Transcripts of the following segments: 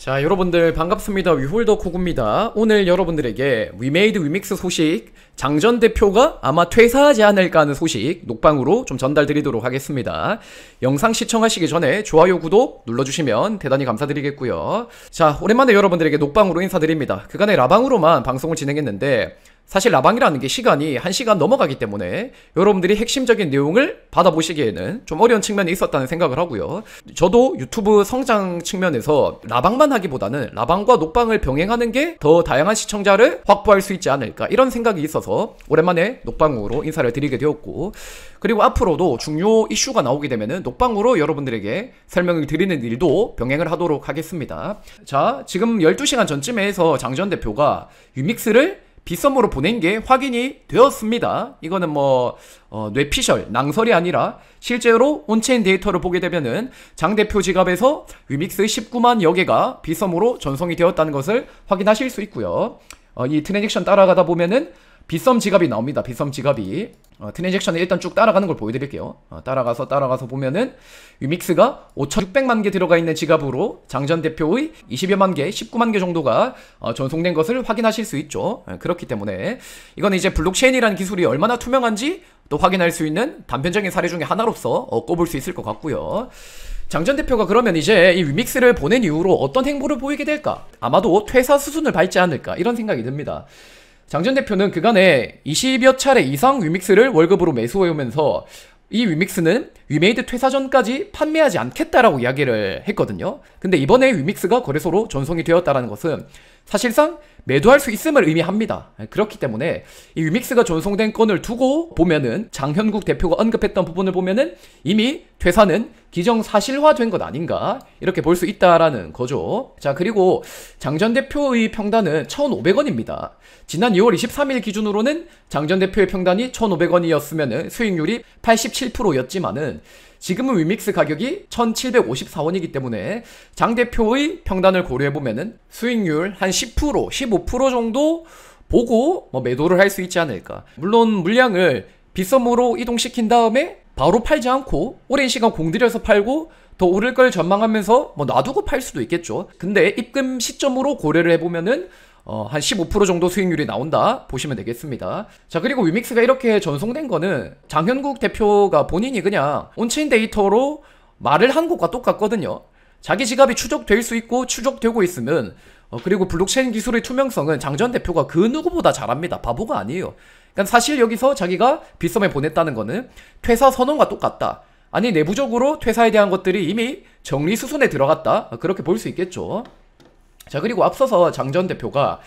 자 여러분들 반갑습니다 위홀더 코구입니다 오늘 여러분들에게 위메이드 위믹스 소식 장전 대표가 아마 퇴사하지 않을까 하는 소식 녹방으로 좀 전달드리도록 하겠습니다 영상 시청하시기 전에 좋아요 구독 눌러주시면 대단히 감사드리겠고요 자 오랜만에 여러분들에게 녹방으로 인사드립니다 그간에 라방으로만 방송을 진행했는데 사실 라방이라는 게 시간이 1시간 넘어가기 때문에 여러분들이 핵심적인 내용을 받아보시기에는 좀 어려운 측면이 있었다는 생각을 하고요. 저도 유튜브 성장 측면에서 라방만 하기보다는 라방과 녹방을 병행하는 게 더 다양한 시청자를 확보할 수 있지 않을까 이런 생각이 있어서 오랜만에 녹방으로 인사를 드리게 되었고 그리고 앞으로도 중요 이슈가 나오게 되면은 녹방으로 여러분들에게 설명을 드리는 일도 병행을 하도록 하겠습니다. 자, 지금 12시간 전쯤에 해서 장전 대표가 유믹스를 비썸으로 보낸 게 확인이 되었습니다. 이거는 뭐 어, 뇌피셜, 낭설이 아니라 실제로 온체인 데이터를 보게 되면은 장 대표 지갑에서 위믹스 19만여 개가 비썸으로 전송이 되었다는 것을 확인하실 수 있고요. 어, 이 트랜잭션 따라가다 보면은 비썸 지갑이 나옵니다. 비썸 지갑이 어, 트랜잭션에 일단 쭉 따라가는 걸 보여드릴게요. 어, 따라가서 따라가서 보면은 유믹스가 5,600만 개 들어가 있는 지갑으로 장전 대표의 20여만 개, 19만 개 정도가 어, 전송된 것을 확인하실 수 있죠. 예, 그렇기 때문에 이건 이제 블록체인이라는 기술이 얼마나 투명한지 또 확인할 수 있는 단편적인 사례 중에 하나로서 꼽을 수 있을 것 같고요. 장전 대표가 그러면 이제 이 위믹스를 보낸 이후로 어떤 행보를 보이게 될까? 아마도 퇴사 수순을 밟지 않을까 이런 생각이 듭니다. 장전 대표는 그간에 20여 차례 이상 위믹스를 월급으로 매수해오면서 이 위믹스는 위메이드 퇴사 전까지 판매하지 않겠다라고 이야기를 했거든요. 근데 이번에 위믹스가 거래소로 전송이 되었다라는 것은 사실상 매도할 수 있음을 의미합니다. 예, 그렇기 때문에 이 위믹스가 전송된 건을 두고 보면은 장현국 대표가 언급했던 부분을 보면은 이미 퇴사는 기정사실화된 것 아닌가 이렇게 볼 수 있다라는 거죠. 자 그리고 장전 대표의 평단은 1,500원입니다. 지난 2월 23일 기준으로는 장전 대표의 평단이 1,500원이었으면 수익률이 87%였지만은 지금은 위믹스 가격이 1,754원이기 때문에 장 대표의 평단을 고려해보면 수익률 한 10%, 15% 15% 정도 보고 뭐 매도를 할 수 있지 않을까. 물론 물량을 비썸으로 이동시킨 다음에 바로 팔지 않고 오랜 시간 공들여서 팔고 더 오를 걸 전망하면서 뭐 놔두고 팔 수도 있겠죠. 근데 입금 시점으로 고려를 해보면은 어, 한15% 정도 수익률이 나온다 보시면 되겠습니다. 자 그리고 위믹스가 이렇게 전송된 거는 장현국 대표가 본인이 그냥 온체인 데이터로 말을 한 것과 똑같거든요. 자기 지갑이 추적될 수 있고 추적되고 있으면 어, 그리고 블록체인 기술의 투명성은 장전 대표가 그 누구보다 잘합니다. 바보가 아니에요. 그러니까 사실 여기서 자기가 빗썸에 보냈다는 거는 퇴사 선언과 똑같다. 아니 내부적으로 퇴사에 대한 것들이 이미 정리 수순에 들어갔다. 그렇게 볼 수 있겠죠. 자 그리고 앞서서 장전 대표가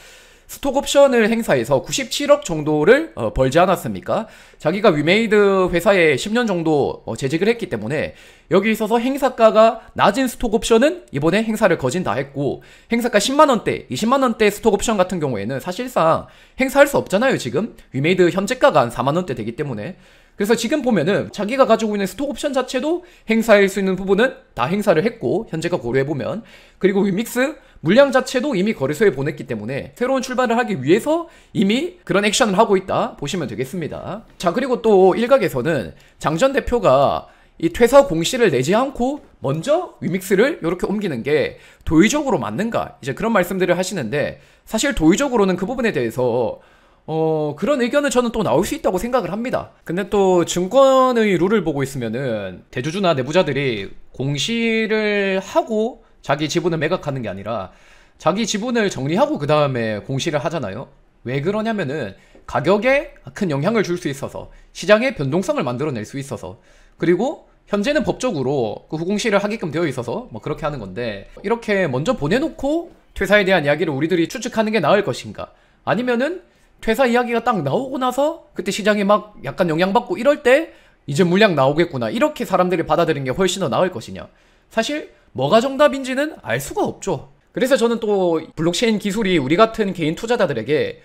스톡 옵션을 행사해서 97억 정도를 어, 벌지 않았습니까? 자기가 위메이드 회사에 10년 정도 어, 재직을 했기 때문에 여기 있어서 행사가가 낮은 스톡 옵션은 이번에 행사를 거진다 했고 행사가 10만원대, 20만원대 스톡 옵션 같은 경우에는 사실상 행사할 수 없잖아요 지금 위메이드 현재가가 한 4만원대 되기 때문에 그래서 지금 보면은 자기가 가지고 있는 스톡 옵션 자체도 행사일 수 있는 부분은 다 행사를 했고 현재가 고려해보면 그리고 위믹스 물량 자체도 이미 거래소에 보냈기 때문에 새로운 출발을 하기 위해서 이미 그런 액션을 하고 있다 보시면 되겠습니다 자 그리고 또 일각에서는 장전 대표가 이 퇴사 공시를 내지 않고 먼저 위믹스를 이렇게 옮기는 게 도의적으로 맞는가 이제 그런 말씀들을 하시는데 사실 도의적으로는 그 부분에 대해서 어, 그런 의견은 저는 또 나올 수 있다고 생각을 합니다. 근데 또 증권의 룰을 보고 있으면은 대주주나 내부자들이 공시를 하고 자기 지분을 매각하는 게 아니라 자기 지분을 정리하고 그 다음에 공시를 하잖아요. 왜 그러냐면은 가격에 큰 영향을 줄 수 있어서 시장의 변동성을 만들어낼 수 있어서 그리고 현재는 법적으로 그 후공시를 하게끔 되어 있어서 뭐 그렇게 하는 건데 이렇게 먼저 보내놓고 퇴사에 대한 이야기를 우리들이 추측하는 게 나을 것인가 아니면은 퇴사 이야기가 딱 나오고 나서 그때 시장이 막 약간 영향받고 이럴 때 이제 물량 나오겠구나 이렇게 사람들이 받아들이는 게 훨씬 더 나을 것이냐 사실 뭐가 정답인지는 알 수가 없죠 그래서 저는 또 블록체인 기술이 우리 같은 개인 투자자들에게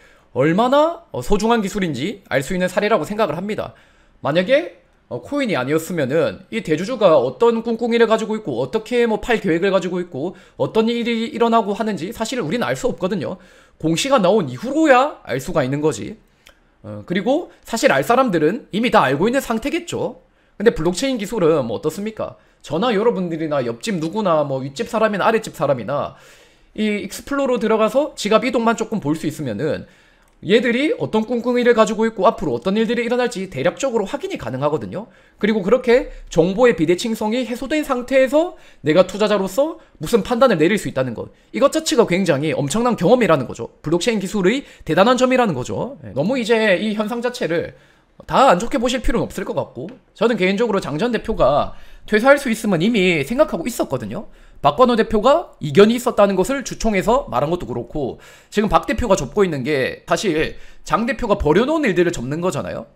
얼마나 어, 소중한 기술인지 알 수 있는 사례라고 생각을 합니다 만약에 어, 코인이 아니었으면은 이 대주주가 어떤 꿍꿍이를 가지고 있고 어떻게 뭐 팔 계획을 가지고 있고 어떤 일이 일어나고 하는지 사실 우리는 알 수 없거든요 공시가 나온 이후로야 알 수가 있는 거지. 어, 그리고 사실 알 사람들은 이미 다 알고 있는 상태겠죠. 근데 블록체인 기술은 뭐 어떻습니까? 저나 여러분들이나 옆집 누구나 뭐 윗집 사람이나 아랫집 사람이나 이익스플로러 들어가서 지갑 이동만 조금 볼 수 있으면은 얘들이 어떤 꿍꿍이를 가지고 있고 앞으로 어떤 일들이 일어날지 대략적으로 확인이 가능하거든요. 그리고 그렇게 정보의 비대칭성이 해소된 상태에서 내가 투자자로서 무슨 판단을 내릴 수 있다는 것. 이것 자체가 굉장히 엄청난 경험이라는 거죠. 블록체인 기술의 대단한 점이라는 거죠. 네, 너무 이제 이 현상 자체를 다 안 좋게 보실 필요는 없을 것 같고 저는 개인적으로 장전 대표가 퇴사할 수 있으면 이미 생각하고 있었거든요. 박건호 대표가 이견이 있었다는 것을 주총에서 말한 것도 그렇고 지금 박 대표가 접고 있는 게 사실 장 대표가 버려놓은 일들을 접는 거잖아요.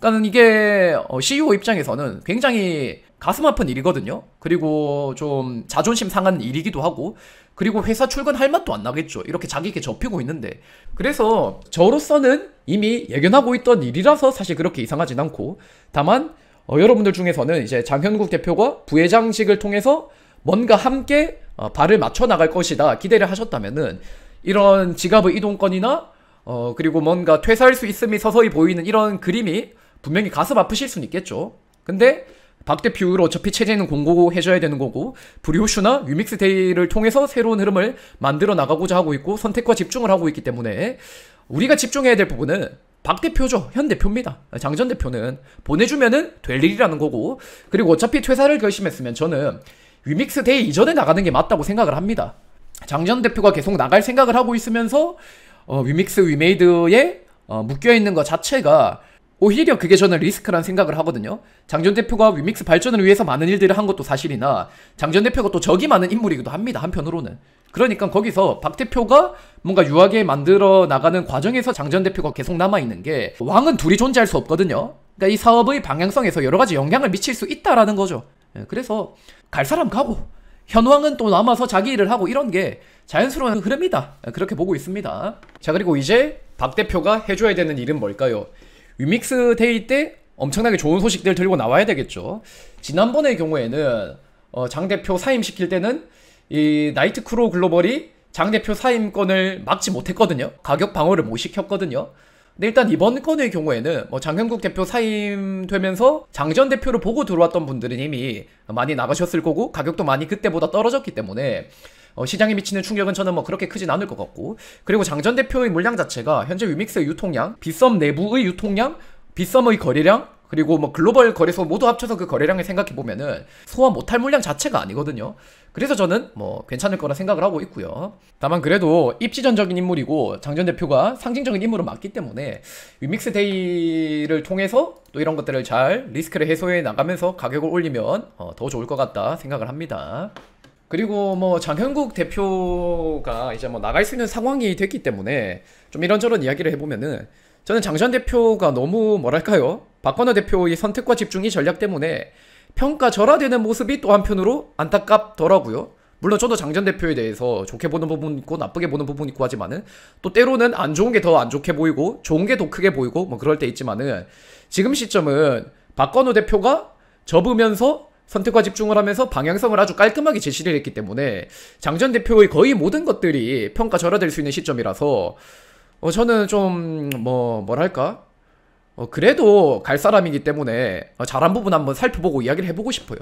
그러니까 이게 어, CEO 입장에서는 굉장히 가슴 아픈 일이거든요. 그리고 좀 자존심 상한 일이기도 하고 그리고 회사 출근할 맛도 안 나겠죠. 이렇게 자기에게 접히고 있는데 그래서 저로서는 이미 예견하고 있던 일이라서 사실 그렇게 이상하진 않고 다만 어, 여러분들 중에서는 이제 장현국 대표가 부회장직을 통해서 뭔가 함께 어, 발을 맞춰 나갈 것이다 기대를 하셨다면은 이런 지갑의 이동권이나 어 그리고 뭔가 퇴사할 수 있음이 서서히 보이는 이런 그림이 분명히 가슴 아프실 수는 있겠죠. 근데 박 대표 로 어차피 체제는 공고해줘야 되는 거고 브리오슈나 유믹스데이를 통해서 새로운 흐름을 만들어 나가고자 하고 있고 선택과 집중을 하고 있기 때문에 우리가 집중해야 될 부분은 박 대표죠. 현 대표입니다. 장전 대표는 보내주면될 일이라는 거고 그리고 어차피 퇴사를 결심했으면 저는 위믹스 데이 이전에 나가는 게 맞다고 생각을 합니다. 장전 대표가 계속 나갈 생각을 하고 있으면서 어, 위믹스 위메이드에 어, 묶여있는 것 자체가 오히려 그게 저는 리스크란 생각을 하거든요. 장전 대표가 위믹스 발전을 위해서 많은 일들을 한 것도 사실이나 장전 대표가 또 적이 많은 인물이기도 합니다. 한편으로는. 그러니까 거기서 박 대표가 뭔가 유하게 만들어 나가는 과정에서 장전 대표가 계속 남아있는 게 왕은 둘이 존재할 수 없거든요. 그러니까 이 사업의 방향성에서 여러 가지 영향을 미칠 수 있다라는 거죠. 예, 그래서 갈 사람 가고 현왕은 또 남아서 자기 일을 하고 이런 게 자연스러운 흐름이다. 그렇게 보고 있습니다. 자 그리고 이제 박 대표가 해줘야 되는 일은 뭘까요? 위믹스 데이 때 엄청나게 좋은 소식들 들고 나와야 되겠죠. 지난번의 경우에는 어, 장 대표 사임시킬 때는 이 나이트크로 글로벌이 장 대표 사임권을 막지 못했거든요. 가격 방어를 못 시켰거든요. 근데 일단 이번 건의 경우에는 뭐장현국 대표 사임되면서 장전 대표를 보고 들어왔던 분들은 이미 많이 나가셨을 거고 가격도 많이 그때보다 떨어졌기 때문에 어, 시장에 미치는 충격은 저는 뭐 그렇게 크진 않을 것 같고 그리고 장전 대표의 물량 자체가 현재 위믹스의 유통량, 비썸 내부의 유통량, 비썸의 거래량, 그리고 뭐 글로벌 거래소 모두 합쳐서 그 거래량을 생각해 보면은 소화 못할 물량 자체가 아니거든요. 그래서 저는 뭐 괜찮을 거라 생각을 하고 있고요. 다만 그래도 입지전적인 인물이고 장전 대표가 상징적인 인물은 맞기 때문에 위믹스 데이를 통해서 또 이런 것들을 잘 리스크를 해소해 나가면서 가격을 올리면 어, 더 좋을 것 같다 생각을 합니다. 그리고 뭐 장현국 대표가 이제 뭐 나갈 수 있는 상황이 됐기 때문에 좀 이런저런 이야기를 해보면은 저는 장시환 대표가 너무 뭐랄까요? 박건우 대표의 선택과 집중이 전략 때문에 평가절하되는 모습이 또 한편으로 안타깝더라고요. 물론 저도 장전 대표에 대해서 좋게 보는 부분 있고 나쁘게 보는 부분 있고 하지만은 또 때로는 안 좋은 게 더 안 좋게 보이고 좋은 게 더 크게 보이고 뭐 그럴 때 있지만은 지금 시점은 박건우 대표가 접으면서 선택과 집중을 하면서 방향성을 아주 깔끔하게 제시를 했기 때문에 장전 대표의 거의 모든 것들이 평가절하될 수 있는 시점이라서 어, 저는 좀, 뭐, 뭐랄까? 어, 그래도 갈 사람이기 때문에 어, 잘한 부분 한번 살펴보고 이야기를 해보고 싶어요.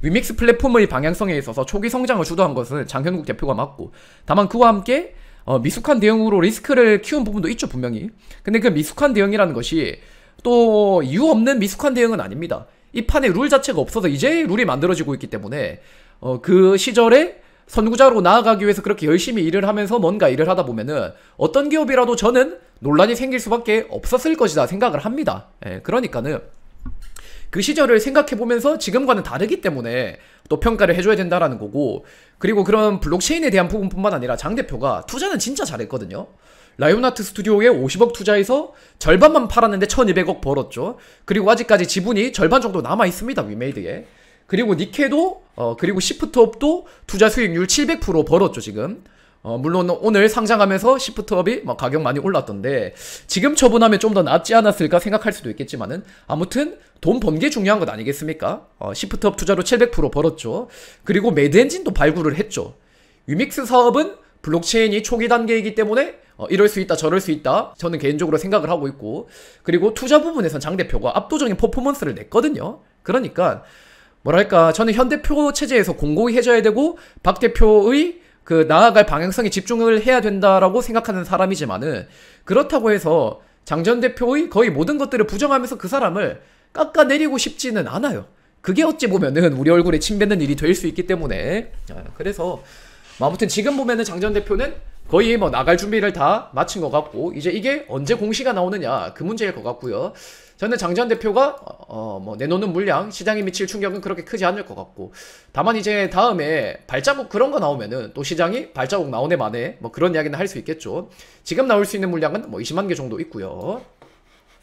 위믹스 플랫폼의 방향성에 있어서 초기 성장을 주도한 것은 장현국 대표가 맞고, 다만 그와 함께 어, 미숙한 대응으로 리스크를 키운 부분도 있죠, 분명히. 근데 그 미숙한 대응이라는 것이 또 이유 없는 미숙한 대응은 아닙니다. 이 판에 룰 자체가 없어서 이제 룰이 만들어지고 있기 때문에 어, 그 시절에 선구자로 나아가기 위해서 그렇게 열심히 일을 하면서 뭔가 일을 하다 보면은 어떤 기업이라도 저는 논란이 생길 수밖에 없었을 것이다 생각을 합니다. 예, 그러니까는 그 시절을 생각해 보면서 지금과는 다르기 때문에 또 평가를 해줘야 된다라는 거고 그리고 그런 블록체인에 대한 부분뿐만 아니라 장 대표가 투자는 진짜 잘했거든요. 라이온아트 스튜디오에 50억 투자해서 절반만 팔았는데 1200억 벌었죠. 그리고 아직까지 지분이 절반 정도 남아 있습니다. 위메이드에. 그리고 니케도 어 그리고 시프트업도 투자 수익률 700% 벌었죠 지금 어, 물론 오늘 상장하면서 시프트업이 막 뭐 가격 많이 올랐던데 지금 처분하면 좀 더 낫지 않았을까 생각할 수도 있겠지만은 아무튼 돈 번 게 중요한 것 아니겠습니까? 어, 시프트업 투자로 700% 벌었죠. 그리고 매드엔진도 발굴을 했죠. 유믹스 사업은 블록체인이 초기 단계이기 때문에 어, 이럴 수 있다 저럴 수 있다 저는 개인적으로 생각을 하고 있고 그리고 투자 부분에선 장 대표가 압도적인 퍼포먼스를 냈거든요. 그러니까 뭐랄까 저는 현 대표 체제에서 공고히 해줘야 되고 박 대표의 그 나아갈 방향성에 집중을 해야 된다라고 생각하는 사람이지만은 그렇다고 해서 장 전 대표의 거의 모든 것들을 부정하면서 그 사람을 깎아내리고 싶지는 않아요. 그게 어찌 보면은 우리 얼굴에 침 뱉는 일이 될 수 있기 때문에 아, 그래서 뭐 아무튼 지금 보면은 장전 대표는 거의 뭐 나갈 준비를 다 마친 것 같고 이제 이게 언제 공시가 나오느냐 그 문제일 것 같고요. 저는 장전 대표가 어, 어, 뭐 내놓는 물량 시장에 미칠 충격은 그렇게 크지 않을 것 같고 다만 이제 다음에 발자국 그런 거 나오면은 또 시장이 발자국 나오네 만에 뭐 그런 이야기는 할 수 있겠죠. 지금 나올 수 있는 물량은 뭐 20만 개 정도 있고요.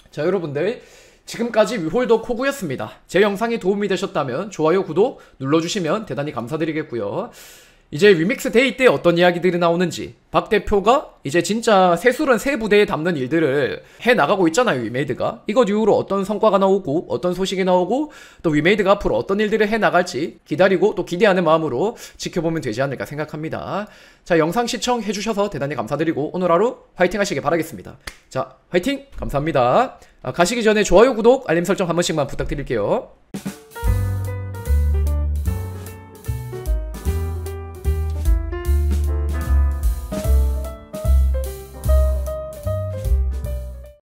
자 여러분들 지금까지 위홀더 코구였습니다. 제 영상이 도움이 되셨다면 좋아요, 구독 눌러주시면 대단히 감사드리겠고요. 이제 위믹스 데이 때 어떤 이야기들이 나오는지 박 대표가 이제 진짜 새술은 새 부대에 담는 일들을 해나가고 있잖아요 위메이드가 이것 이후로 어떤 성과가 나오고 어떤 소식이 나오고 또 위메이드가 앞으로 어떤 일들을 해나갈지 기다리고 또 기대하는 마음으로 지켜보면 되지 않을까 생각합니다 자 영상 시청해주셔서 대단히 감사드리고 오늘 하루 화이팅 하시길 바라겠습니다 자 화이팅 감사합니다 아, 가시기 전에 좋아요 구독 알림 설정 한 번씩만 부탁드릴게요